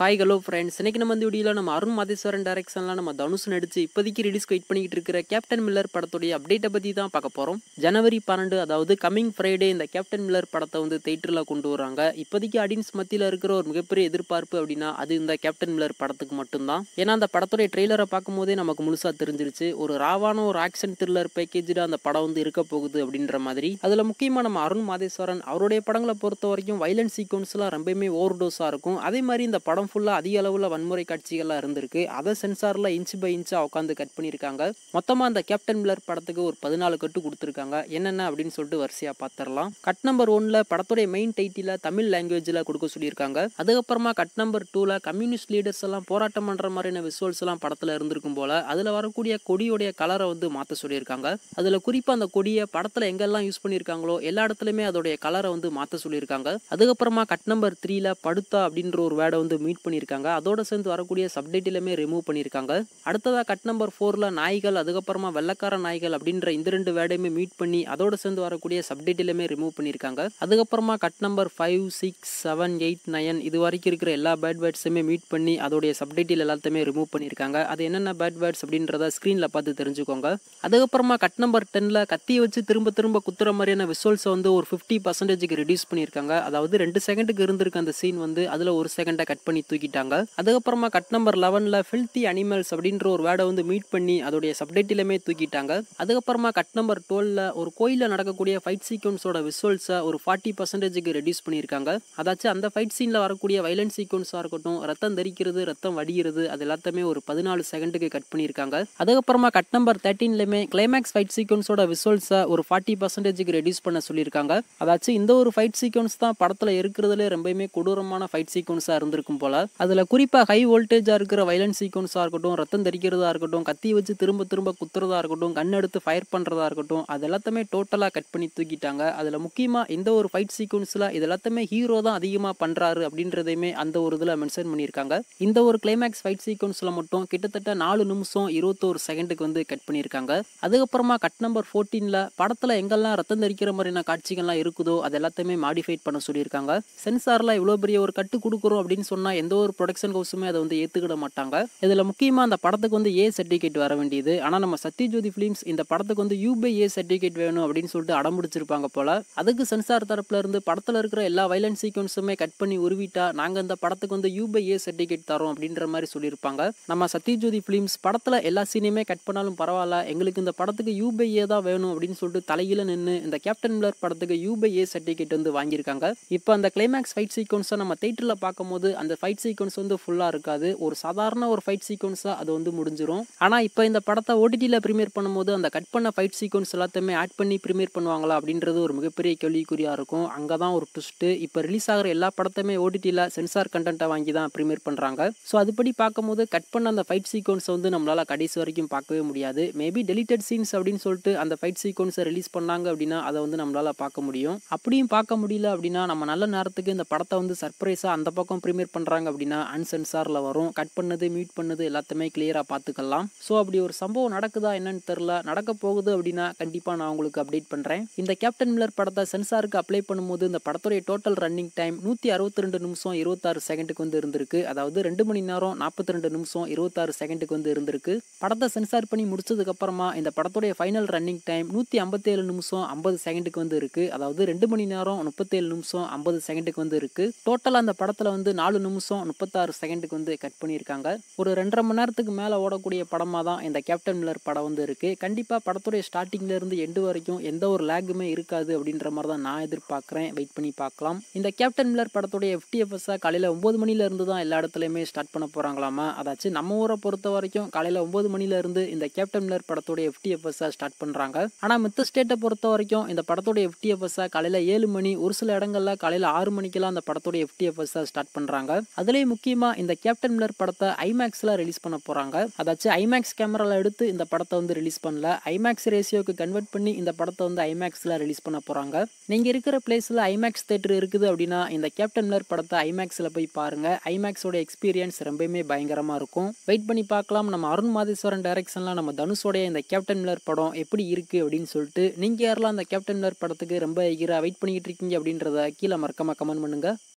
hi hello friends இன்றைக்கி நம்ம வந்து வீடியோவில் நம்ம அருண் மாதேஸ்வரன் டேரக்ஷனில் நம்ம தனுஷ் நடித்து இப்போதைக்கு ரிலீஸ் வெயிட் பண்ணிக்கிட்டு இருக்கிற கேப்டன் மில்லர் படத்துடைய அப்டேட்டை பற்றி தான் பார்க்க போகிறோம் ஜனவரி பன்னெண்டு அதாவது கமிங் ஃப்ரைடே இந்த கேப்டன் மில்லர் படத்தை வந்து தேட்டரில் கொண்டு வராங்க இப்போதைக்கு அடின்ஸ் மத்தியில் இருக்கிற ஒரு மிகப்பெரிய எதிர்பார்ப்பு அப்படின்னா அது இந்த கேப்டன் மில்லர் படத்துக்கு மட்டும்தான் ஏன்னா அந்த படத்துடைய ட்ரெய்லரை பார்க்கும்போதே நமக்கு முழுசாக தெரிஞ்சிருச்சு ஒரு ராவான ஒரு ஆக்ஷன் த்ரில்லர் பேக்கேஜில் அந்த படம் வந்து இருக்க போகுது அப்படின்ற மாதிரி அதில் முக்கியமாக நம்ம அருண் மாதேஸ்வரன் அவருடைய படங்களை பொறுத்த வரைக்கும் வைலன்ஸ் சீக்வன்ஸ்லாம் ரொம்பவுமே ஓவர் டோஸாக இருக்கும் அதே மாதிரி இந்த படம் படம் ஃபுல்லாக அதிக அளவில் வன்முறை காட்சிகள்லாம் இருந்திருக்கு அதை சென்சாரில் இன்ச்சு பை இன்ச்சாக உட்காந்து கட் பண்ணியிருக்காங்க மொத்தமாக அந்த கேப்டன் மில்லர் படத்துக்கு ஒரு பதினாலு கட்டு கொடுத்துருக்காங்க என்னென்ன அப்படின்னு சொல்லிட்டு வரிசையாக பார்த்துடலாம் கட் நம்பர் ஒன்னில் படத்துடைய மெயின் டைட்டில தமிழ் லாங்குவேஜில் கொடுக்க சொல்லியிருக்காங்க அதுக்கப்புறமா கட் நம்பர் டூவில் கம்யூனிஸ்ட் லீடர்ஸ் எல்லாம் போராட்டம் பண்ணுற மாதிரியான விசுவல்ஸ் எல்லாம் படத்தில் இருந்திருக்கும் போல் அதில் வரக்கூடிய கொடியுடைய கலரை வந்து மாற்ற சொல்லியிருக்காங்க அதில் குறிப்பாக அந்த கொடியை படத்தில் எங்கெல்லாம் யூஸ் பண்ணியிருக்காங்களோ எல்லா இடத்துலையுமே அதோடைய கலரை வந்து மாற்ற சொல்லியிருக்காங்க அதுக்கப்புறமா கட் நம்பர் த்ரீல படுத்தா அப்படின்ற ஒரு வேடை வந்து மீட் எடிட் பண்ணியிருக்காங்க அதோட சேர்ந்து வரக்கூடிய சப்டைட்டிலுமே ரிமூவ் பண்ணியிருக்காங்க அடுத்ததாக கட் நம்பர் ஃபோரில் நாய்கள் அதுக்கப்புறமா வெள்ளக்கார நாய்கள் அப்படின்ற இந்த ரெண்டு வேடையுமே மீட் பண்ணி அதோட சேர்ந்து வரக்கூடிய சப்டைட்டிலுமே ரிமூவ் பண்ணியிருக்காங்க அதுக்கப்புறமா cut number five six seven eight nine இது வரைக்கும் இருக்கிற எல்லா பேட் வேர்ட்ஸுமே மீட் பண்ணி அதோடைய சப்டைட்டில் எல்லாத்தையுமே ரிமூவ் பண்ணியிருக்காங்க அது என்னென்ன பேட் வேர்ட்ஸ் அப்படின்றத ஸ்க்ரீனில் பார்த்து தெரிஞ்சுக்கோங்க அதுக்கப்புறமா கட் நம்பர் டென்னில் கத்தியை வச்சு திரும்ப திரும்ப குத்துற மாதிரியான விசுவல்ஸை வந்து ஒரு ஃபிஃப்டி பர்சன்டேஜுக்கு ரிடியூஸ் பண்ணியிருக்காங்க அதாவது ரெண்டு செகண்டுக்கு இருந்திருக்க அந்த சீன் வந்து அதில் ஒரு செகண்டை கட் பண்ணி தூக்கிட்டாங்க அதுக்கப்புறமா கட் நம்பர் லெவனில் ஃபில்த்தி அனிமல்ஸ் அப்படின்ற ஒரு வேர்டை வந்து மீட் பண்ணி அதோடைய சப்டைட்டிலுமே தூக்கிட்டாங்க அதுக்கப்புறமா கட் நம்பர் டுவெலில் ஒரு கோயிலில் நடக்கக்கூடிய ஃபைட் சீக்வன்ஸோட விசுவல்ஸை ஒரு ஃபார்ட்டி பர்சன்டேஜுக்கு ரெடியூஸ் பண்ணியிருக்காங்க அதாச்சும் அந்த ஃபைட் சீனில் வரக்கூடிய வைலன்ஸ் சீக்வன்ஸாக இருக்கட்டும் ரத்தம் தரிக்கிறது ரத்தம் வடிகிறது அது எல்லாத்தையுமே ஒரு பதினாலு செகண்டுக்கு கட் பண்ணியிருக்காங்க அதுக்கப்புறமா கட் நம்பர் தேர்ட்டீன்லையுமே கிளைமேக்ஸ் ஃபைட் சீக்வன்ஸோட விசுவல்ஸை ஒரு ஃபார்ட்டி பர்சன்டேஜுக்கு ரெடியூஸ் பண்ண சொல்லியிருக்காங்க அதாச்சும் இந்த ஒரு ஃபைட் சீக்வன்ஸ் தான் படத்தில் இருக்கிறதுலே ரொம்பவுமே கொடூரமான ஃபைட் சீக்வன்ஸாக இருந்திருக்கும் போல இருந்தால் அதில் குறிப்பாக ஹை வோல்டேஜாக இருக்கிற வைலன்ஸ் சீக்வன்ஸாக இருக்கட்டும் ரத்தம் தெரிக்கிறதா இருக்கட்டும் கத்தி வச்சு திரும்ப திரும்ப குத்துறதா இருக்கட்டும் கண் எடுத்து ஃபயர் பண்ணுறதா இருக்கட்டும் அது எல்லாத்தையுமே டோட்டலாக கட் பண்ணி தூக்கிட்டாங்க அதில் முக்கியமாக இந்த ஒரு ஃபைட் சீக்வன்ஸில் இது எல்லாத்தையுமே ஹீரோ தான் அதிகமாக பண்ணுறாரு அப்படின்றதையுமே அந்த ஒரு இதில் மென்ஷன் பண்ணியிருக்காங்க இந்த ஒரு கிளைமேக்ஸ் ஃபைட் சீக்வன்ஸில் மட்டும் கிட்டத்தட்ட நாலு நிமிஷம் இருபத்தோரு செகண்டுக்கு வந்து கட் பண்ணியிருக்காங்க அதுக்கப்புறமா கட் நம்பர் ஃபோர்டீனில் படத்தில் எங்கெல்லாம் ரத்தம் தெரிக்கிற மாதிரியான காட்சிகள்லாம் இருக்குதோ அது எல்லாத்தையுமே மாடிஃபைட் பண்ண சொல்லியிருக்காங்க சென்சாரில் இவ்வளோ பெரிய ஒரு கட்டு கொடுக்குறோம் அப்படின்னு சொன்னால் எந்த ஒரு ப்ரொடக்ஷன் ஹவுஸுமே அதை வந்து ஏற்றுக்கிட மாட்டாங்க இதில் முக்கியமாக அந்த படத்துக்கு வந்து ஏ சர்டிஃபிகேட் வர வேண்டியது ஆனால் நம்ம சத்யஜோதி ஃபிலிம்ஸ் இந்த படத்துக்கு வந்து யூபை ஏ சர்டிஃபிகேட் வேணும் அப்படின்னு சொல்லிட்டு அடம்பிடிச்சிருப்பாங்க போல் அதுக்கு சென்சார் தரப்பில் இருந்து படத்தில் இருக்கிற எல்லா வைலன்ஸ் சீக்வன்ஸுமே கட் பண்ணி உருவிட்டா நாங்கள் இந்த படத்துக்கு வந்து யூபை ஏ சர்டிஃபிகேட் தரோம் அப்படின்ற மாதிரி சொல்லியிருப்பாங்க நம்ம சத்யஜோதி ஃபிலிம்ஸ் படத்தில் எல்லா சீனையுமே கட் பண்ணாலும் பரவாயில்ல எங்களுக்கு இந்த படத்துக்கு யூபை ஏ தான் வேணும் அப்படின்னு சொல்லிட்டு தலையில நின்று இந்த கேப்டன் மில்லர் படத்துக்கு யூபை ஏ சர்டிஃபிகேட் வந்து வாங்கியிருக்காங்க இப்போ அந்த கிளைமேக்ஸ் ஃபைட் சீக்வன்ஸை நம்ம தேட்டரில் பார்க்கும்போது அந்த ஃபைட் ஃபைட் சீக்வன்ஸ் வந்து ஃபுல்லாக இருக்காது ஒரு சாதாரண ஒரு ஃபைட் சீக்வன்ஸாக அது வந்து முடிஞ்சிடும் ஆனால் இப்போ இந்த படத்தை ஓடிடியில் ப்ரீமியர் பண்ணும்போது அந்த கட் பண்ண ஃபைட் சீக்வன்ஸ் எல்லாத்தையுமே ஆட் பண்ணி ப்ரீமியர் பண்ணுவாங்களா அப்படின்றது ஒரு மிகப்பெரிய கேள்விக்குறியாக இருக்கும் அங்கே தான் ஒரு ட்விஸ்ட்டு இப்போ ரிலீஸ் ஆகிற எல்லா படத்தையுமே ஓடிடியில் சென்சார் கண்டென்ட்டை வாங்கி தான் ப்ரீமியர் பண்ணுறாங்க ஸோ அதுபடி பார்க்கும்போது கட் பண்ண அந்த ஃபைட் சீக்வன்ஸை வந்து நம்மளால் கடைசி வரைக்கும் பார்க்கவே முடியாது மேபி டெலிட்டட் சீன்ஸ் அப்படின்னு சொல்லிட்டு அந்த ஃபைட் சீக்வன்ஸை ரிலீஸ் பண்ணாங்க அப்படின்னா அதை வந்து நம்மளால் பார்க்க முடியும் அப்படியும் பார்க்க முடியல அப்படின்னா நம்ம நல்ல நேரத்துக்கு இந்த படத்தை வந்து சர்ப்ரைஸாக அந்த பக்கம் ப்ரீமியர் பண்ணுறாங்க பார்த்தாங்க அப்படின்னா அன்சென்சாரில் வரும் கட் பண்ணது மியூட் பண்ணது எல்லாத்தையுமே கிளியராக பார்த்துக்கலாம் ஸோ அப்படி ஒரு சம்பவம் நடக்குதா என்னன்னு தெரில நடக்க போகுது அப்படின்னா கண்டிப்பாக நான் உங்களுக்கு அப்டேட் பண்ணுறேன் இந்த கேப்டன் மில்லர் படத்தை சென்சாருக்கு அப்ளை பண்ணும்போது இந்த படத்துடைய டோட்டல் ரன்னிங் டைம் நூற்றி அறுபத்தி ரெண்டு நிமிஷம் இருபத்தாறு செகண்டுக்கு வந்து இருந்திருக்கு அதாவது ரெண்டு மணி நேரம் நாற்பத்தி ரெண்டு நிமிஷம் இருபத்தாறு செகண்டுக்கு வந்து இருந்திருக்கு படத்தை சென்சார் பண்ணி முடிச்சதுக்கப்புறமா இந்த படத்துடைய ஃபைனல் ரன்னிங் டைம் நூற்றி ஐம்பத்தேழு நிமிஷம் ஐம்பது செகண்டுக்கு வந்து இருக்குது அதாவது ரெண்டு மணி நேரம் முப்பத்தேழு நிமிஷம் ஐம்பது செகண்டுக்கு வந்து இருக்கு டோட்டலாக அந்த படத்தில் வந்து நாலு நிமிஷம் நிமிஷம் முப்பத்தாறு செகண்டுக்கு வந்து கட் பண்ணியிருக்காங்க ஒரு ரெண்டரை மணி நேரத்துக்கு மேலே ஓடக்கூடிய படமாக தான் இந்த கேப்டன் மில்லர் படம் வந்து இருக்குது கண்டிப்பாக படத்துடைய ஸ்டார்டிங்லேருந்து எண்டு வரைக்கும் எந்த ஒரு லேக்குமே இருக்காது அப்படின்ற மாதிரி தான் நான் எதிர்பார்க்குறேன் வெயிட் பண்ணி பார்க்கலாம் இந்த கேப்டன் மில்லர் படத்துடைய எஃப்டிஎஃப்எஸ்ஸாக காலையில் ஒம்பது மணிலேருந்து தான் எல்லா இடத்துலையுமே ஸ்டார்ட் பண்ண போகிறாங்களாமா அதாச்சு நம்ம ஊரை பொறுத்த வரைக்கும் காலையில் ஒம்பது மணிலேருந்து இந்த கேப்டன் மில்லர் படத்துடைய எஃப்டிஎஃப்எஸ்ஸாக ஸ்டார்ட் பண்ணுறாங்க ஆனால் மித்த ஸ்டேட்டை பொறுத்த வரைக்கும் இந்த படத்துடைய எஃப்டிஎஃப்எஸ்ஸாக காலையில் ஏழு மணி ஒரு சில இடங்களில் காலையில் ஆறு மணிக்கெல்லாம் அந்த படத்துடைய எஃப்டிஎஃப்எஸ்ஸாக ஸ்டார்ட் பண்ணுறாங்க அதுலேயும் முக்கியமாக இந்த கேப்டன் மில்லர் படத்தை ஐமேக்ஸில் ரிலீஸ் பண்ண போகிறாங்க அதாச்சும் ஐமேக்ஸ் கேமராவில் எடுத்து இந்த படத்தை வந்து ரிலீஸ் பண்ணல ஐமேக்ஸ் ரேஷியோக்கு கன்வெர்ட் பண்ணி இந்த படத்தை வந்து ஐமேக்ஸில் ரிலீஸ் பண்ண போகிறாங்க நீங்கள் இருக்கிற பிளேஸில் ஐமேக்ஸ் தேட்டர் இருக்குது அப்படின்னா இந்த கேப்டன் மில்லர் படத்தை ஐமேக்ஸில் போய் பாருங்கள் ஐமேக்ஸோட எக்ஸ்பீரியன்ஸ் ரொம்பவுமே பயங்கரமாக இருக்கும் வெயிட் பண்ணி பார்க்கலாம் நம்ம அருண் மாதேஸ்வரன் டைரக்ஷனில் நம்ம தனுஷோடைய இந்த கேப்டன் மில்லர் படம் எப்படி இருக்குது அப்படின்னு சொல்லிட்டு நீங்கள் யாரெல்லாம் அந்த கேப்டன் மில்லர் படத்துக்கு ரொம்ப ஐகராக வெயிட் பண்ணிக்கிட்டு இருக்கீங்க அப்படின்றத கீழே மறக்காமல் கமெண்ட் பண்ணுங்கள்